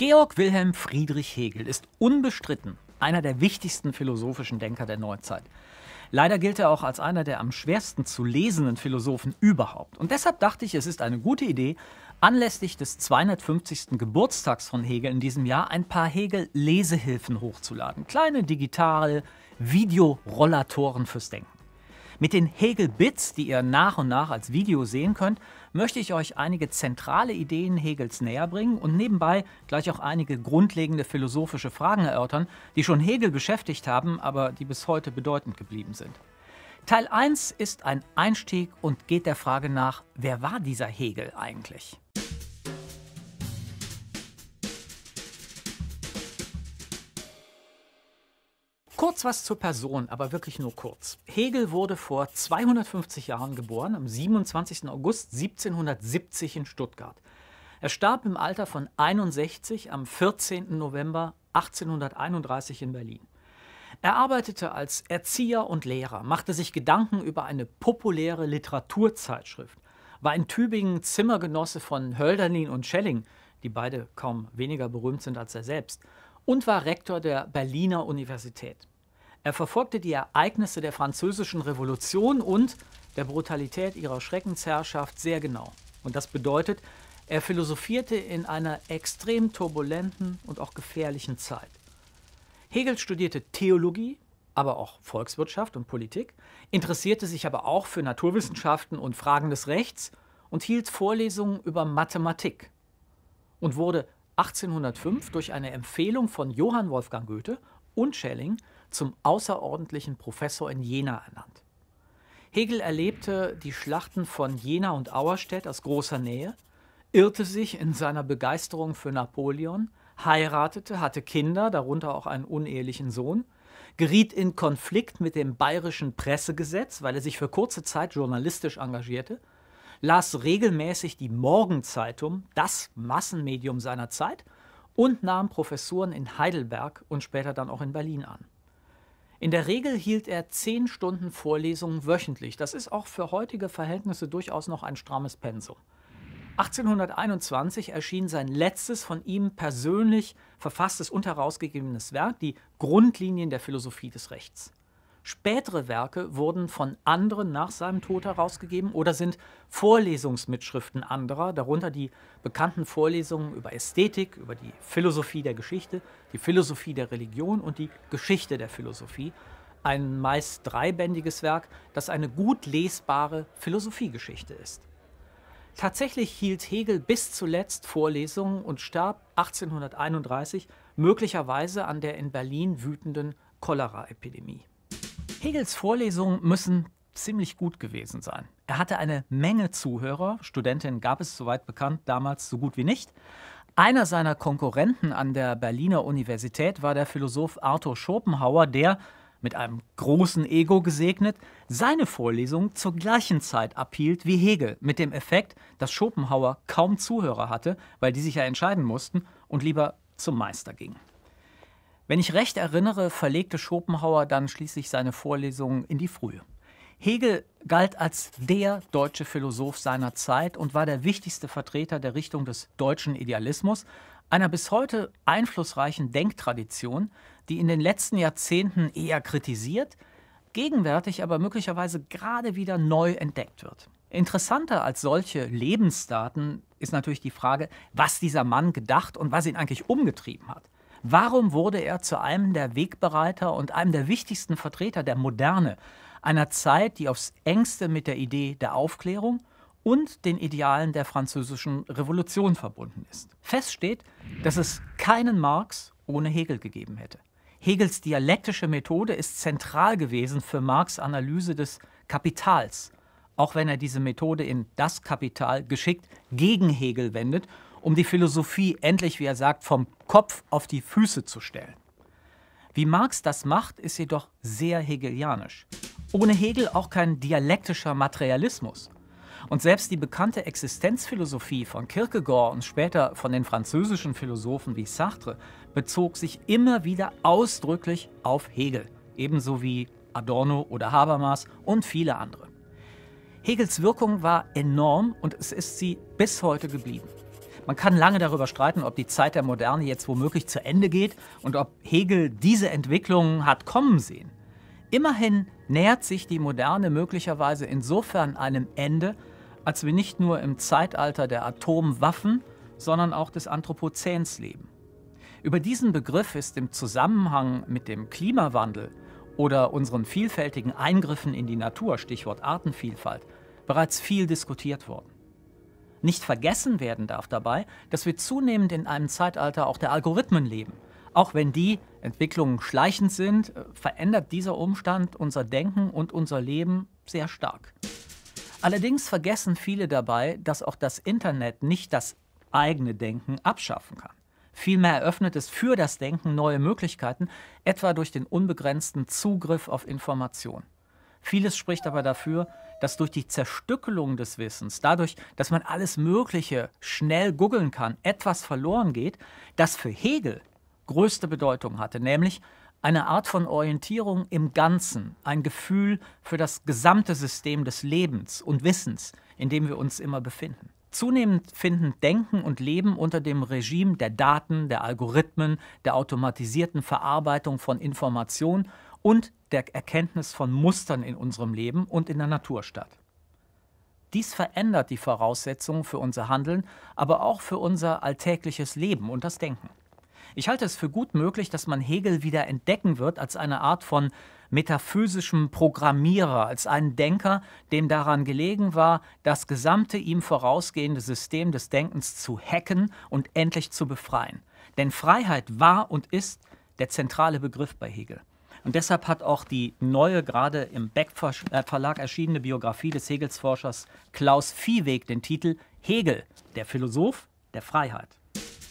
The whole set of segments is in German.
Georg Wilhelm Friedrich Hegel ist unbestritten einer der wichtigsten philosophischen Denker der Neuzeit. Leider gilt er auch als einer der am schwersten zu lesenden Philosophen überhaupt. Und deshalb dachte ich, es ist eine gute Idee, anlässlich des 250. Geburtstags von Hegel in diesem Jahr ein paar Hegel-Lesehilfen hochzuladen. Kleine digitale Videorollatoren fürs Denken. Mit den Hegel Bits, die ihr nach und nach als Video sehen könnt, möchte ich euch einige zentrale Ideen Hegels näher bringen und nebenbei gleich auch einige grundlegende philosophische Fragen erörtern, die schon Hegel beschäftigt haben, aber die bis heute bedeutend geblieben sind. Teil 1 ist ein Einstieg und geht der Frage nach, wer war dieser Hegel eigentlich? Kurz was zur Person, aber wirklich nur kurz. Hegel wurde vor 250 Jahren geboren, am 27. August 1770 in Stuttgart. Er starb im Alter von 61 am 14. November 1831 in Berlin. Er arbeitete als Erzieher und Lehrer, machte sich Gedanken über eine populäre Literaturzeitschrift, war in Tübingen Zimmergenosse von Hölderlin und Schelling, die beide kaum weniger berühmt sind als er selbst, und war Rektor der Berliner Universität. Er verfolgte die Ereignisse der Französischen Revolution und der Brutalität ihrer Schreckensherrschaft sehr genau. Und das bedeutet, er philosophierte in einer extrem turbulenten und auch gefährlichen Zeit. Hegel studierte Theologie, aber auch Volkswirtschaft und Politik, interessierte sich aber auch für Naturwissenschaften und Fragen des Rechts und hielt Vorlesungen über Mathematik und wurde 1805 durch eine Empfehlung von Johann Wolfgang Goethe und Schelling zum außerordentlichen Professor in Jena ernannt. Hegel erlebte die Schlachten von Jena und Auerstedt aus großer Nähe, irrte sich in seiner Begeisterung für Napoleon, heiratete, hatte Kinder, darunter auch einen unehelichen Sohn, geriet in Konflikt mit dem bayerischen Pressegesetz, weil er sich für kurze Zeit journalistisch engagierte, las regelmäßig die Morgenzeitung, das Massenmedium seiner Zeit, und nahm Professuren in Heidelberg und später dann auch in Berlin an. In der Regel hielt er zehn Stunden Vorlesungen wöchentlich. Das ist auch für heutige Verhältnisse durchaus noch ein strammes Pensum. 1821 erschien sein letztes von ihm persönlich verfasstes und herausgegebenes Werk, die Grundlinien der Philosophie des Rechts. Spätere Werke wurden von anderen nach seinem Tod herausgegeben oder sind Vorlesungsmitschriften anderer, darunter die bekannten Vorlesungen über Ästhetik, über die Philosophie der Geschichte, die Philosophie der Religion und die Geschichte der Philosophie. Ein meist dreibändiges Werk, das eine gut lesbare Philosophiegeschichte ist. Tatsächlich hielt Hegel bis zuletzt Vorlesungen und starb 1831 möglicherweise an der in Berlin wütenden Choleraepidemie. Hegels Vorlesungen müssen ziemlich gut gewesen sein. Er hatte eine Menge Zuhörer, Studentinnen gab es soweit bekannt damals so gut wie nicht. Einer seiner Konkurrenten an der Berliner Universität war der Philosoph Arthur Schopenhauer, der, mit einem großen Ego gesegnet, seine Vorlesung zur gleichen Zeit abhielt wie Hegel, mit dem Effekt, dass Schopenhauer kaum Zuhörer hatte, weil die sich ja entscheiden mussten und lieber zum Meister gingen. Wenn ich recht erinnere, verlegte Schopenhauer dann schließlich seine Vorlesungen in die Frühe. Hegel galt als der deutsche Philosoph seiner Zeit und war der wichtigste Vertreter der Richtung des deutschen Idealismus, einer bis heute einflussreichen Denktradition, die in den letzten Jahrzehnten eher kritisiert, gegenwärtig aber möglicherweise gerade wieder neu entdeckt wird. Interessanter als solche Lebensdaten ist natürlich die Frage, was dieser Mann gedacht und was ihn eigentlich umgetrieben hat. Warum wurde er zu einem der Wegbereiter und einem der wichtigsten Vertreter der Moderne, einer Zeit, die aufs engste mit der Idee der Aufklärung und den Idealen der französischen Revolution verbunden ist? Fest steht, dass es keinen Marx ohne Hegel gegeben hätte. Hegels dialektische Methode ist zentral gewesen für Marx' Analyse des Kapitals, auch wenn er diese Methode in Das Kapital geschickt gegen Hegel wendet um die Philosophie endlich, wie er sagt, vom Kopf auf die Füße zu stellen. Wie Marx das macht, ist jedoch sehr hegelianisch. Ohne Hegel auch kein dialektischer Materialismus. Und selbst die bekannte Existenzphilosophie von Kierkegaard und später von den französischen Philosophen wie Sartre bezog sich immer wieder ausdrücklich auf Hegel, ebenso wie Adorno oder Habermas und viele andere. Hegels Wirkung war enorm und es ist sie bis heute geblieben. Man kann lange darüber streiten, ob die Zeit der Moderne jetzt womöglich zu Ende geht und ob Hegel diese Entwicklung hat kommen sehen. Immerhin nähert sich die Moderne möglicherweise insofern einem Ende, als wir nicht nur im Zeitalter der Atomwaffen, sondern auch des Anthropozäns leben. Über diesen Begriff ist im Zusammenhang mit dem Klimawandel oder unseren vielfältigen Eingriffen in die Natur, Stichwort Artenvielfalt, bereits viel diskutiert worden. Nicht vergessen werden darf dabei, dass wir zunehmend in einem Zeitalter auch der Algorithmen leben. Auch wenn die Entwicklungen schleichend sind, äh, verändert dieser Umstand unser Denken und unser Leben sehr stark. Allerdings vergessen viele dabei, dass auch das Internet nicht das eigene Denken abschaffen kann. Vielmehr eröffnet es für das Denken neue Möglichkeiten, etwa durch den unbegrenzten Zugriff auf Informationen. Vieles spricht aber dafür, dass durch die Zerstückelung des Wissens, dadurch, dass man alles Mögliche schnell googeln kann, etwas verloren geht, das für Hegel größte Bedeutung hatte, nämlich eine Art von Orientierung im Ganzen, ein Gefühl für das gesamte System des Lebens und Wissens, in dem wir uns immer befinden. Zunehmend finden Denken und Leben unter dem Regime der Daten, der Algorithmen, der automatisierten Verarbeitung von Informationen und der Erkenntnis von Mustern in unserem Leben und in der Natur statt. Dies verändert die Voraussetzungen für unser Handeln, aber auch für unser alltägliches Leben und das Denken. Ich halte es für gut möglich, dass man Hegel wieder entdecken wird als eine Art von metaphysischem Programmierer, als einen Denker, dem daran gelegen war, das gesamte ihm vorausgehende System des Denkens zu hacken und endlich zu befreien. Denn Freiheit war und ist der zentrale Begriff bei Hegel. Und deshalb hat auch die neue, gerade im Beck äh, Verlag erschienene Biografie des Hegelsforschers Klaus Viehweg den Titel Hegel, der Philosoph der Freiheit.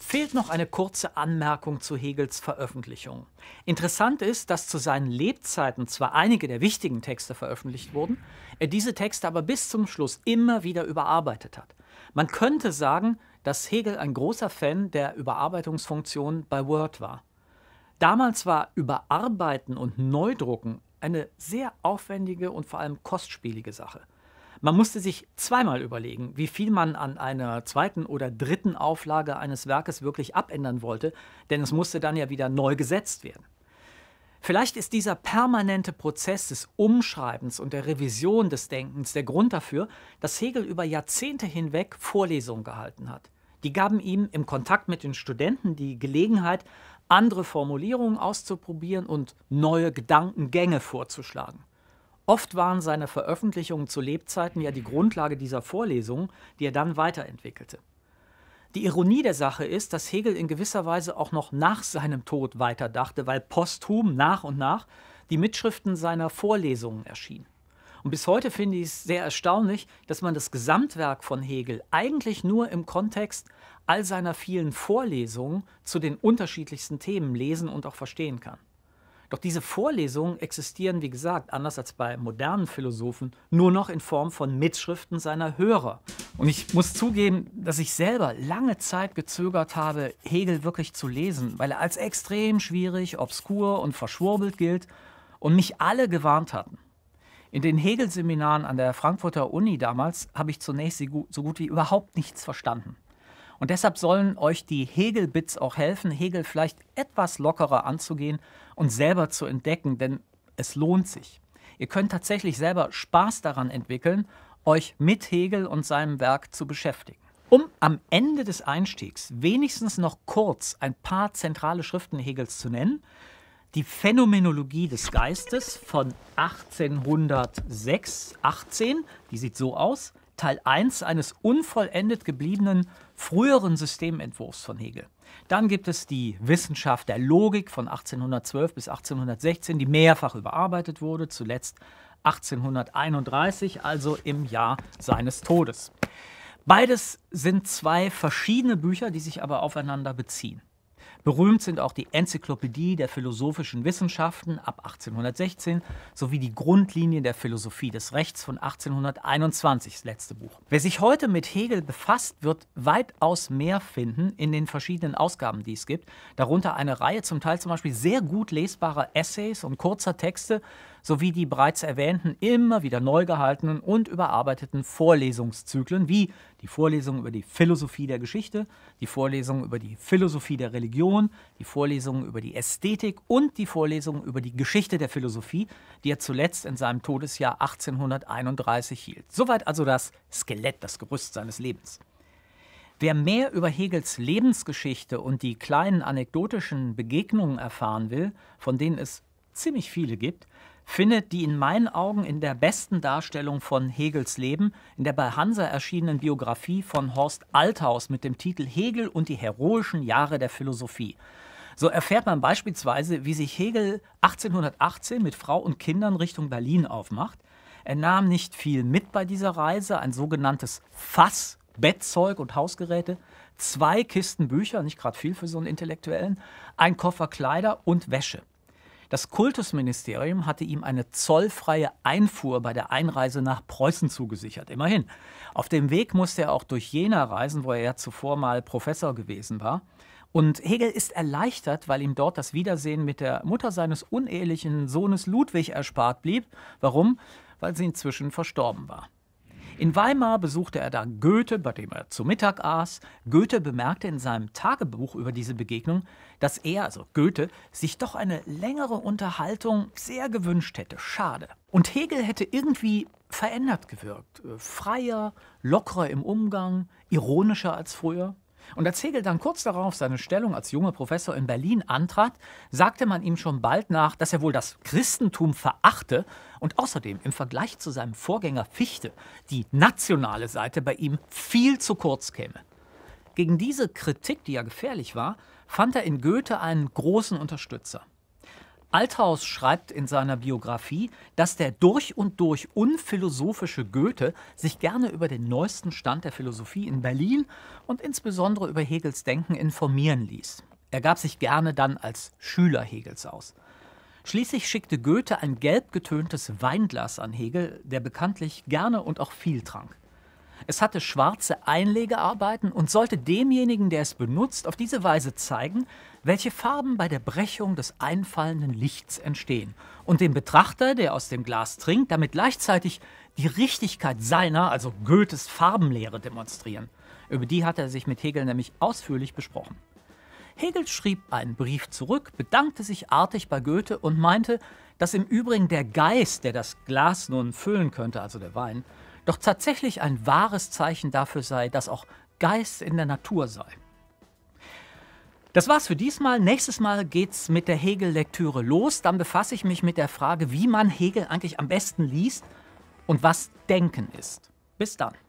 Fehlt noch eine kurze Anmerkung zu Hegels Veröffentlichung. Interessant ist, dass zu seinen Lebzeiten zwar einige der wichtigen Texte veröffentlicht wurden, er diese Texte aber bis zum Schluss immer wieder überarbeitet hat. Man könnte sagen, dass Hegel ein großer Fan der Überarbeitungsfunktion bei Word war. Damals war Überarbeiten und Neudrucken eine sehr aufwendige und vor allem kostspielige Sache. Man musste sich zweimal überlegen, wie viel man an einer zweiten oder dritten Auflage eines Werkes wirklich abändern wollte, denn es musste dann ja wieder neu gesetzt werden. Vielleicht ist dieser permanente Prozess des Umschreibens und der Revision des Denkens der Grund dafür, dass Hegel über Jahrzehnte hinweg Vorlesungen gehalten hat. Die gaben ihm im Kontakt mit den Studenten die Gelegenheit, andere Formulierungen auszuprobieren und neue Gedankengänge vorzuschlagen. Oft waren seine Veröffentlichungen zu Lebzeiten ja die Grundlage dieser Vorlesungen, die er dann weiterentwickelte. Die Ironie der Sache ist, dass Hegel in gewisser Weise auch noch nach seinem Tod weiterdachte, weil posthum nach und nach die Mitschriften seiner Vorlesungen erschienen. Und bis heute finde ich es sehr erstaunlich, dass man das Gesamtwerk von Hegel eigentlich nur im Kontext all seiner vielen Vorlesungen zu den unterschiedlichsten Themen lesen und auch verstehen kann. Doch diese Vorlesungen existieren, wie gesagt, anders als bei modernen Philosophen, nur noch in Form von Mitschriften seiner Hörer. Und ich muss zugeben, dass ich selber lange Zeit gezögert habe, Hegel wirklich zu lesen, weil er als extrem schwierig, obskur und verschwurbelt gilt und mich alle gewarnt hatten. In den Hegel-Seminaren an der Frankfurter Uni damals habe ich zunächst so gut wie überhaupt nichts verstanden. Und deshalb sollen euch die Hegel-Bits auch helfen, Hegel vielleicht etwas lockerer anzugehen und selber zu entdecken, denn es lohnt sich. Ihr könnt tatsächlich selber Spaß daran entwickeln, euch mit Hegel und seinem Werk zu beschäftigen. Um am Ende des Einstiegs wenigstens noch kurz ein paar zentrale Schriften Hegels zu nennen, die Phänomenologie des Geistes von 1806, 18, die sieht so aus, Teil 1 eines unvollendet gebliebenen früheren Systementwurfs von Hegel. Dann gibt es die Wissenschaft der Logik von 1812 bis 1816, die mehrfach überarbeitet wurde, zuletzt 1831, also im Jahr seines Todes. Beides sind zwei verschiedene Bücher, die sich aber aufeinander beziehen. Berühmt sind auch die Enzyklopädie der philosophischen Wissenschaften ab 1816 sowie die Grundlinien der Philosophie des Rechts von 1821, das letzte Buch. Wer sich heute mit Hegel befasst, wird weitaus mehr finden in den verschiedenen Ausgaben, die es gibt, darunter eine Reihe zum Teil zum Beispiel sehr gut lesbarer Essays und kurzer Texte sowie die bereits erwähnten, immer wieder neu gehaltenen und überarbeiteten Vorlesungszyklen wie die Vorlesung über die Philosophie der Geschichte, die Vorlesung über die Philosophie der Religion, die Vorlesung über die Ästhetik und die Vorlesung über die Geschichte der Philosophie, die er zuletzt in seinem Todesjahr 1831 hielt. Soweit also das Skelett, das Gerüst seines Lebens. Wer mehr über Hegels Lebensgeschichte und die kleinen anekdotischen Begegnungen erfahren will, von denen es ziemlich viele gibt, findet die in meinen Augen in der besten Darstellung von Hegels Leben in der bei Hansa erschienenen Biografie von Horst Althaus mit dem Titel Hegel und die heroischen Jahre der Philosophie. So erfährt man beispielsweise, wie sich Hegel 1818 mit Frau und Kindern Richtung Berlin aufmacht. Er nahm nicht viel mit bei dieser Reise, ein sogenanntes Fass, Bettzeug und Hausgeräte, zwei Kisten Bücher, nicht gerade viel für so einen Intellektuellen, ein Koffer Kleider und Wäsche. Das Kultusministerium hatte ihm eine zollfreie Einfuhr bei der Einreise nach Preußen zugesichert, immerhin. Auf dem Weg musste er auch durch Jena reisen, wo er ja zuvor mal Professor gewesen war. Und Hegel ist erleichtert, weil ihm dort das Wiedersehen mit der Mutter seines unehelichen Sohnes Ludwig erspart blieb. Warum? Weil sie inzwischen verstorben war. In Weimar besuchte er dann Goethe, bei dem er zu Mittag aß. Goethe bemerkte in seinem Tagebuch über diese Begegnung, dass er, also Goethe, sich doch eine längere Unterhaltung sehr gewünscht hätte. Schade. Und Hegel hätte irgendwie verändert gewirkt. Äh, freier, lockerer im Umgang, ironischer als früher. Und als Hegel dann kurz darauf seine Stellung als junger Professor in Berlin antrat, sagte man ihm schon bald nach, dass er wohl das Christentum verachte und außerdem im Vergleich zu seinem Vorgänger Fichte die nationale Seite bei ihm viel zu kurz käme. Gegen diese Kritik, die ja gefährlich war, fand er in Goethe einen großen Unterstützer. Althaus schreibt in seiner Biografie, dass der durch und durch unphilosophische Goethe sich gerne über den neuesten Stand der Philosophie in Berlin und insbesondere über Hegels Denken informieren ließ. Er gab sich gerne dann als Schüler Hegels aus. Schließlich schickte Goethe ein gelb getöntes Weinglas an Hegel, der bekanntlich gerne und auch viel trank. Es hatte schwarze Einlegearbeiten und sollte demjenigen, der es benutzt, auf diese Weise zeigen, welche Farben bei der Brechung des einfallenden Lichts entstehen und dem Betrachter, der aus dem Glas trinkt, damit gleichzeitig die Richtigkeit seiner, also Goethes Farbenlehre demonstrieren. Über die hat er sich mit Hegel nämlich ausführlich besprochen. Hegel schrieb einen Brief zurück, bedankte sich artig bei Goethe und meinte, dass im Übrigen der Geist, der das Glas nun füllen könnte, also der Wein, doch tatsächlich ein wahres Zeichen dafür sei, dass auch Geist in der Natur sei. Das war's für diesmal. Nächstes Mal geht's mit der Hegel-Lektüre los. Dann befasse ich mich mit der Frage, wie man Hegel eigentlich am besten liest und was Denken ist. Bis dann.